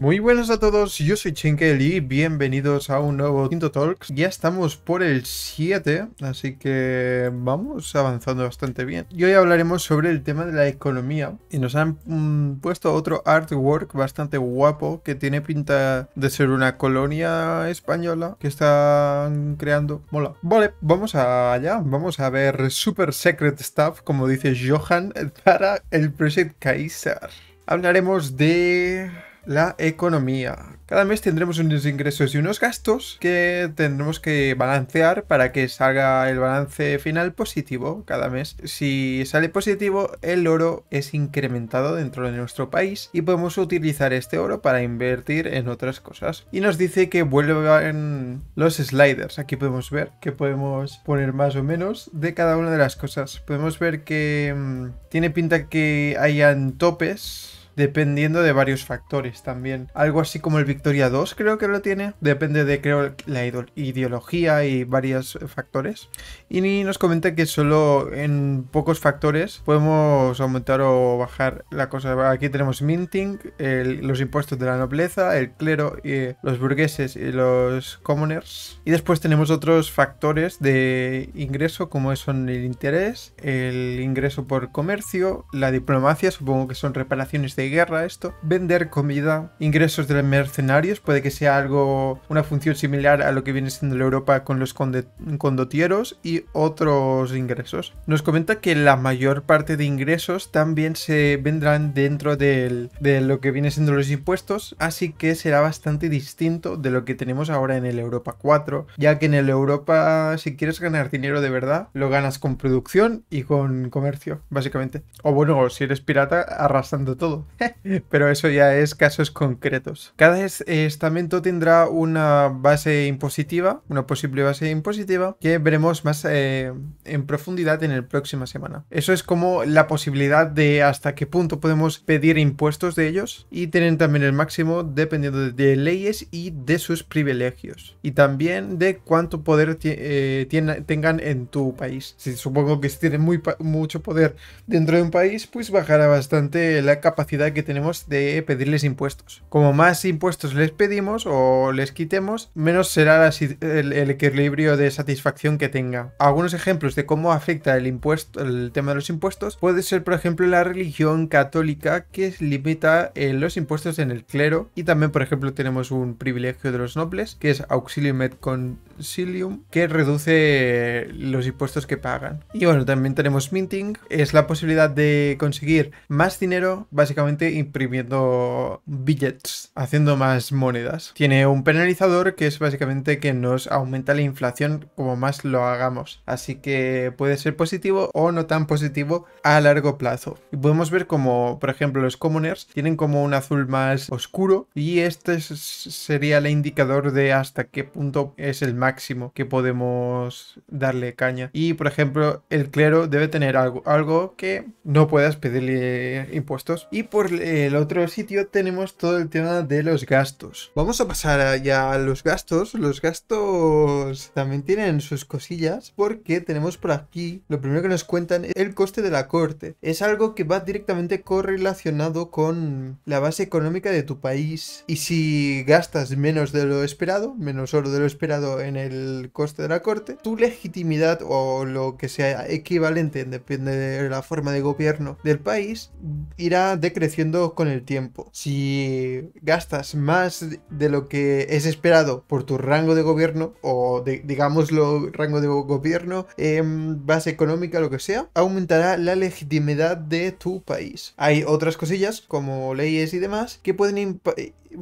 Muy buenas a todos, yo soy Chinkel y bienvenidos a un nuevo Tinto Talks. Ya estamos por el 7, así que vamos avanzando bastante bien. Y hoy hablaremos sobre el tema de la economía y nos han mm, puesto otro artwork bastante guapo que tiene pinta de ser una colonia española que están creando. Mola. Vale, vamos allá, vamos a ver Super Secret Stuff, como dice Johan, para el Project Kaiser. Hablaremos de la economía. Cada mes tendremos unos ingresos y unos gastos que tendremos que balancear para que salga el balance final positivo cada mes. Si sale positivo, el oro es incrementado dentro de nuestro país y podemos utilizar este oro para invertir en otras cosas. Y nos dice que vuelvan los sliders. Aquí podemos ver que podemos poner más o menos de cada una de las cosas. Podemos ver que mm, tiene pinta que hayan topes dependiendo de varios factores también. Algo así como el Victoria 2 creo que lo tiene, depende de creo la ideología y varios factores. Y nos comenta que solo en pocos factores podemos aumentar o bajar la cosa. Aquí tenemos minting, los impuestos de la nobleza, el clero, eh, los burgueses y los commoners. Y después tenemos otros factores de ingreso como son el interés, el ingreso por comercio, la diplomacia, supongo que son reparaciones de guerra esto. Vender comida, ingresos de mercenarios, puede que sea algo, una función similar a lo que viene siendo la Europa con los condotieros y otros ingresos. Nos comenta que la mayor parte de ingresos también se vendrán dentro de lo que viene siendo los impuestos, así que será bastante distinto de lo que tenemos ahora en el Europa 4, ya que en el Europa si quieres ganar dinero de verdad, lo ganas con producción y con comercio, básicamente. O bueno, si eres pirata, arrastrando todo. Pero eso ya es casos concretos. Cada eh, estamento tendrá una base impositiva, una posible base impositiva, que veremos más eh, en profundidad en la próxima semana. Eso es como la posibilidad de hasta qué punto podemos pedir impuestos de ellos y tienen también el máximo dependiendo de leyes y de sus privilegios. Y también de cuánto poder eh, tengan en tu país. Si supongo que si tienen muy mucho poder dentro de un país, pues bajará bastante la capacidad que tenemos de pedirles impuestos. Como más impuestos les pedimos o les quitemos, menos será el, equilibrio de satisfacción que tenga. Algunos ejemplos de cómo afecta el impuesto, el tema de los impuestos, puede ser, por ejemplo, la religión católica que limita eh, los impuestos en el clero. Y también, por ejemplo, tenemos un privilegio de los nobles, que es Auxilium et consilium que reduce eh, los impuestos que pagan. Y bueno, también tenemos minting, es la posibilidad de conseguir más dinero, básicamente imprimiendo billets, haciendo más monedas. Tiene un penalizador que es básicamente que nos aumenta la inflación como más lo hagamos. Así que puede ser positivo o no tan positivo a largo plazo. Y podemos ver como, por ejemplo, los commoners tienen como un azul más oscuro y este sería el indicador de hasta qué punto es el máximo que podemos darle caña. Y, por ejemplo, el clero debe tener algo, algo que no puedas pedirle impuestos. Y por eh, el otro sitio tenemos todo el tema de los gastos. Vamos a pasar ya a los gastos. Los gastos también tienen sus cosillas porque tenemos por aquí, lo primero que nos cuentan el coste de la corte. Es algo que va directamente correlacionado con la base económica de tu país y si gastas menos de lo esperado, menos oro de lo esperado en el coste de la corte, tu legitimidad o lo que sea equivalente, depende de la forma de gobierno del país, irá decreciendo con el tiempo. Si gastas más de lo que es esperado por tu rango de gobierno, o de, digámoslo, rango de gobierno, en em, base económica, lo que sea, aumentará la legitimidad de tu país. Hay otras cosillas, como leyes y demás, que pueden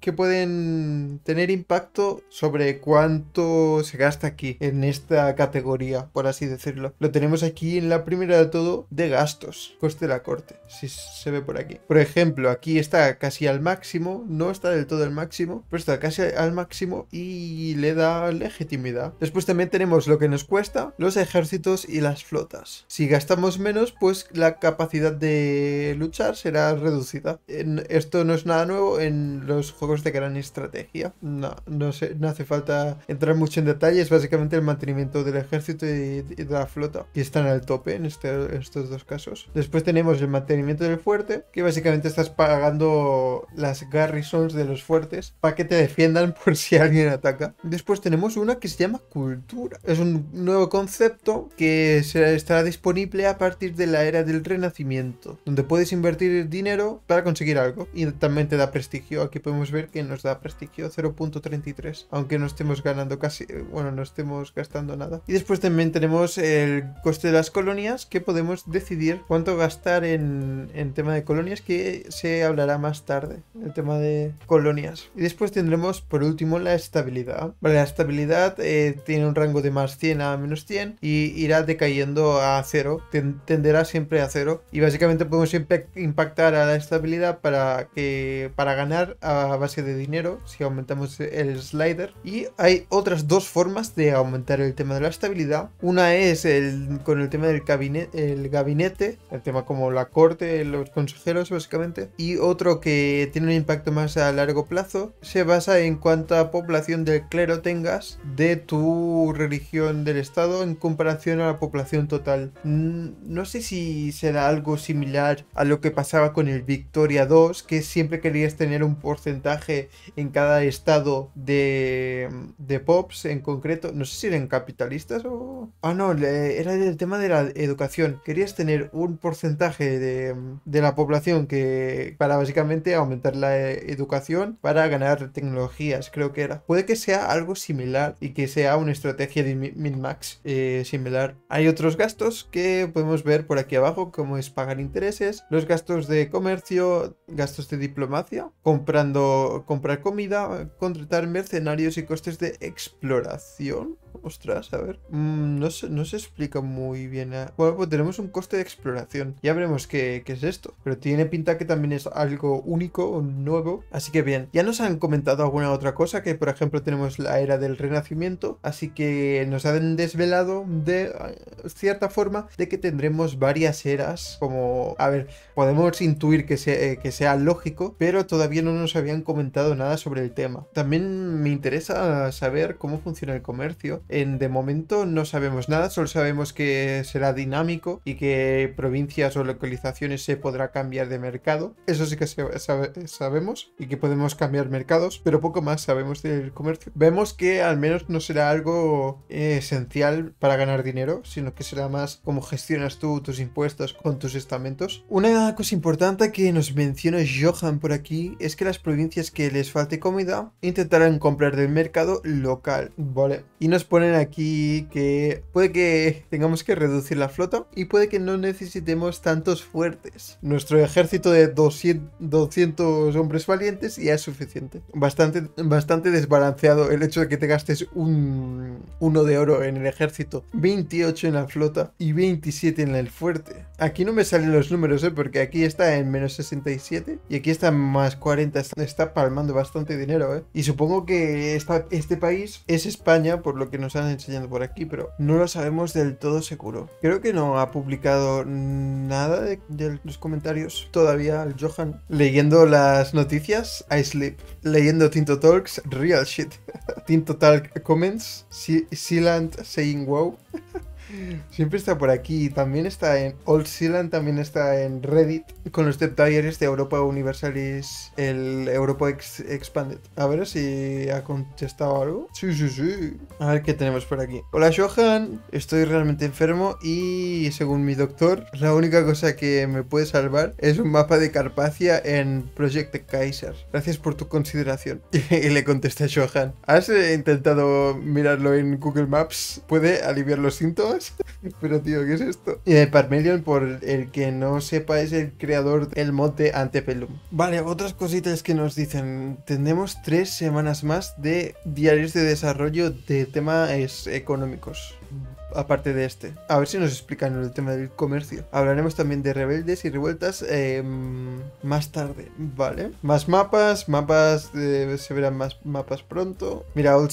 que pueden tener impacto sobre cuánto se gasta aquí en esta categoría, por así decirlo. Lo tenemos aquí en la primera de todo de gastos, coste de la corte, si se ve por aquí. Por ejemplo, aquí está casi al máximo, no está del todo al máximo, pero está casi al máximo y le da legitimidad. Después también tenemos lo que nos cuesta, los ejércitos y las flotas. Si gastamos menos, pues la capacidad de luchar será reducida. esto no es nada nuevo en los juegos de gran estrategia. No, no, sé, no hace falta entrar mucho en detalles. básicamente el mantenimiento del ejército y, de la flota. que están al tope este, en estos dos casos. Después tenemos el mantenimiento del fuerte, que básicamente estás pagando las garrisons de los fuertes para que te defiendan por si alguien ataca. Después tenemos una que se llama cultura. Es un nuevo concepto que estará disponible a partir de la era del renacimiento, donde puedes invertir dinero para conseguir algo. Y también te da prestigio. Aquí podemos ver que nos da prestigio 0.33, aunque no estemos ganando casi, eh, bueno, no estemos gastando nada. Y después también tenemos el coste de las colonias, que podemos decidir cuánto gastar en, en tema de colonias, que se hablará más tarde, el tema de colonias. Y después tendremos, por último, la estabilidad. Vale, la estabilidad eh, tiene un rango de más 100 a menos 100 y irá decayendo a 0, tenderá siempre a cero Y básicamente podemos impactar a la estabilidad para, que, para ganar a base de dinero si aumentamos el slider. Y hay otras dos formas de aumentar el tema de la estabilidad. Una es el, con el tema del gabinete, el gabinete, el tema como la corte, los consejeros básicamente. Y otro que tiene un impacto más a largo plazo se basa en cuánta población del clero tengas de tu religión del Estado en comparación a la población total. Mm, no sé si será algo similar a lo que pasaba con el Victoria 2, que siempre querías tener un porcentaje en cada estado de, POPs en concreto. No sé si eran capitalistas o... Ah, no, era el tema de la educación. Querías tener un porcentaje de, la población que para básicamente aumentar la educación para ganar tecnologías, creo que era. Puede que sea algo similar y que sea una estrategia de min-max eh, similar. Hay otros gastos que podemos ver por aquí abajo, como es pagar intereses, los gastos de comercio, gastos de diplomacia, comprando comprar comida, contratar mercenarios y costes de exploración. Ostras, a ver. Mm, no, se, explica muy bien. Bueno, pues tenemos un coste de exploración. Ya veremos qué, es esto. Pero tiene pinta que también es algo único, nuevo. Así que bien. Ya nos han comentado alguna otra cosa, que por ejemplo tenemos la era del renacimiento. Así que nos han desvelado de eh, cierta forma de que tendremos varias eras. Como, a ver, podemos intuir que sea, eh, que sea lógico, pero todavía no nos habían comentado nada sobre el tema. También me interesa saber cómo funciona el comercio de momento no sabemos nada, solo sabemos que será dinámico y que provincias o localizaciones se podrá cambiar de mercado. Eso sí que sabemos y que podemos cambiar mercados, pero poco más sabemos del comercio. Vemos que al menos no será algo eh, esencial para ganar dinero, sino que será más cómo gestionas tú tus impuestos con tus estamentos. Una cosa importante que nos menciona Johan por aquí es que las provincias que les falte comida intentarán comprar del mercado local, ¿vale? Y nos pone aquí que puede que tengamos que reducir la flota y puede que no necesitemos tantos fuertes. Nuestro ejército de 200, hombres valientes ya es suficiente. Bastante, bastante desbalanceado el hecho de que te gastes un, uno de oro en el ejército, 28 en la flota y 27 en el fuerte. Aquí no me salen los números, ¿eh? porque aquí está en menos 67 y aquí está en más 40. Está, palmando bastante dinero. ¿eh? Y supongo que este país es España, por lo que nos están enseñando por aquí, pero no lo sabemos del todo seguro. Creo que no ha publicado nada de, los comentarios todavía al Johan. Leyendo las noticias, I sleep. Leyendo Tinto Talks, real shit. Tinto Talk comments, Sealand saying wow. Siempre está por aquí. También está en Old Zealand, también está en Reddit, con los step de Europa Universalis, el Europa Expanded. A ver si ha contestado algo. Sí, sí, sí. A ver qué tenemos por aquí. Hola, Johan. Estoy realmente enfermo y, según mi doctor, la única cosa que me puede salvar es un mapa de Carpacia en Project Kaiser. Gracias por tu consideración. y le contesta a Johan. ¿Has intentado mirarlo en Google Maps? ¿Puede aliviar los síntomas? Pero tío, ¿qué es esto? Y el Parmelion, por el que no sepa, es el creador del monte Pelum. Vale, otras cositas que nos dicen. Tendremos tres semanas más de diarios de desarrollo de temas económicos aparte de este. A ver si nos explican el tema del comercio. Hablaremos también de rebeldes y revueltas em, más tarde, ¿vale? Más mapas, mapas, eh, se verán más mapas pronto. Mira, Old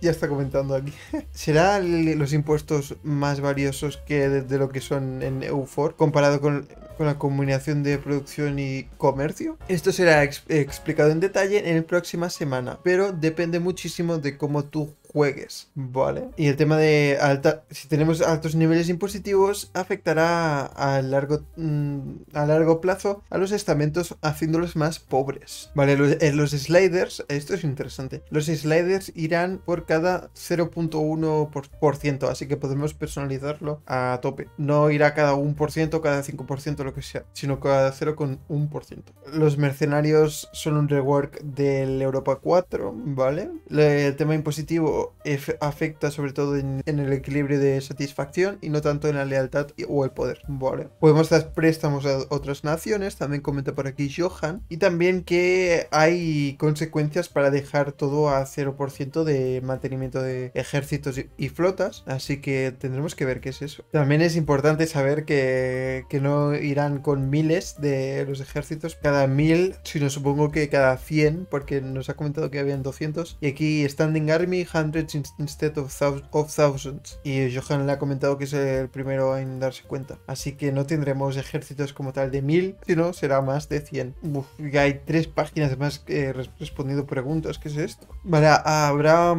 ya está comentando aquí. ¿Serán los impuestos más valiosos que de, lo que son en eu comparado con, la combinación de producción y comercio? Esto será explicado en detalle en la próxima semana, pero depende muchísimo de cómo tú juegues, ¿vale? Y el tema de alta, si tenemos altos niveles impositivos, afectará a largo, mm, a largo plazo a los estamentos haciéndolos más pobres, ¿vale? Los, eh, los sliders, esto es interesante, los sliders irán por cada 0.1%, por así que podemos personalizarlo a tope. No irá cada 1%, cada 5%, lo que sea, sino cada 0,1%. Los mercenarios son un rework del Europa 4, ¿vale? El tema impositivo afecta sobre todo en, el equilibrio de satisfacción y no tanto en la lealtad o el poder. Vale. Podemos dar préstamos a otras naciones, también comenta por aquí Johan, y también que hay consecuencias para dejar todo a 0% de mantenimiento de ejércitos y, flotas, así que tendremos que ver qué es eso. También es importante saber que, no irán con miles de los ejércitos, cada mil, sino supongo que cada 100, porque nos ha comentado que habían 200, y aquí Standing Army, han instead of, thousands. Y Johan le ha comentado que es el primero en darse cuenta. Así que no tendremos ejércitos como tal de mil, sino será más de 100. hay tres páginas más eh, respondiendo preguntas. ¿Qué es esto? Vale, habrá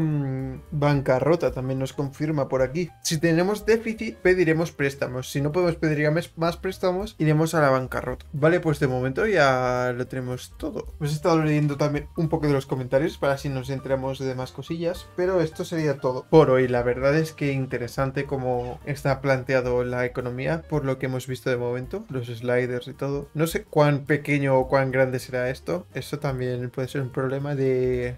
bancarrota, también nos confirma por aquí. Si tenemos déficit, pediremos préstamos. Si no podemos pedir más préstamos, iremos a la bancarrota. Vale, pues de momento ya lo tenemos todo. hemos he estado leyendo también un poco de los comentarios para si nos entramos de más cosillas, pero esto sería todo por hoy. La verdad es que interesante cómo está planteado la economía por lo que hemos visto de momento, los sliders y todo. No sé cuán pequeño o cuán grande será esto. Eso también puede ser un problema de,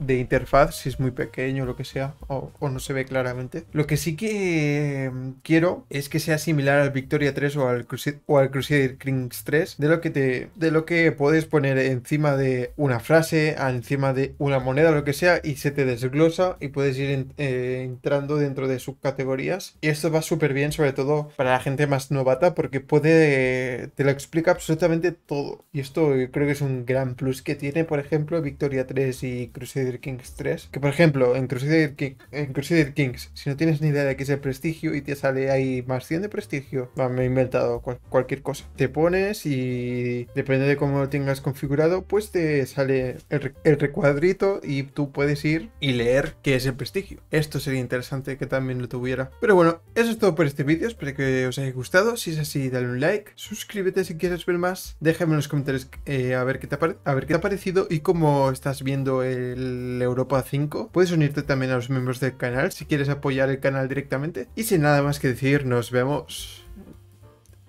de interfaz, si es muy pequeño o lo que sea, o, no se ve claramente. Lo que sí que em, quiero es que sea similar al Victoria 3 o al, Crusader Kings 3, de lo que te, de lo que puedes poner encima de una frase, encima de una moneda, o lo que sea, y se te desglosa y puedes ir eh, entrando dentro de subcategorías. Y esto va súper bien, sobre todo para la gente más novata, porque puede, te lo explica absolutamente todo. Y esto creo que es un gran plus que tiene, por ejemplo, Victoria 3 y Crusader Kings 3. Que por ejemplo, en Crusader, en Crusader Kings, si no tienes ni idea de qué es el prestigio y te sale ahí más 100 de prestigio, me he inventado cualquier cosa. Te pones y depende de cómo lo tengas configurado, pues te sale el, recuadrito y tú puedes ir y leer qué el prestigio. Esto sería interesante que también lo tuviera. Pero bueno, eso es todo por este vídeo, espero que os haya gustado. Si es así, dale un like, suscríbete si quieres ver más, déjame en los comentarios eh, a, ver qué te ha parecido y cómo estás viendo el Europa 5. Puedes unirte también a los miembros del canal si quieres apoyar el canal directamente. Y sin nada más que decir, nos vemos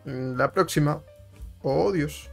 la próxima. Oh, Dios.